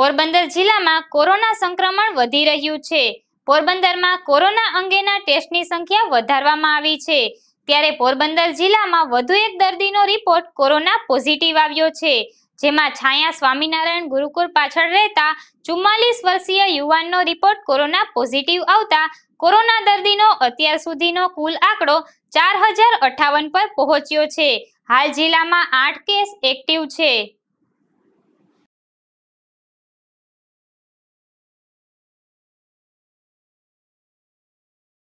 પોરબંદર જિલ્લામાં કોરોના સંક્રમણ વધી રહ્યું છે પોરબંદરમાં કોરોના અંગેના ટેસ્ટની સંખ્યા વધારવામાં આવી છે ત્યારે પોરબંદર જિલ્લામાં વધુ એક દર્દીનો રિપોર્ટ કોરોના પોઝિટિવ આવ્યો છે જેમાં છાયા સ્વામિનારાયણ ગુરુકુળ પાછળ રહેતા ચુમ્માલીસ વર્ષીય યુવાનનો રિપોર્ટ કોરોના પોઝિટિવ આવતા કોરોના દર્દીનો અત્યાર સુધીનો કુલ આંકડો ચાર હજાર અઠાવન પર પહોંચ્યો છે હાલ જિલ્લામાં આઠ કેસ એક્ટિવ છે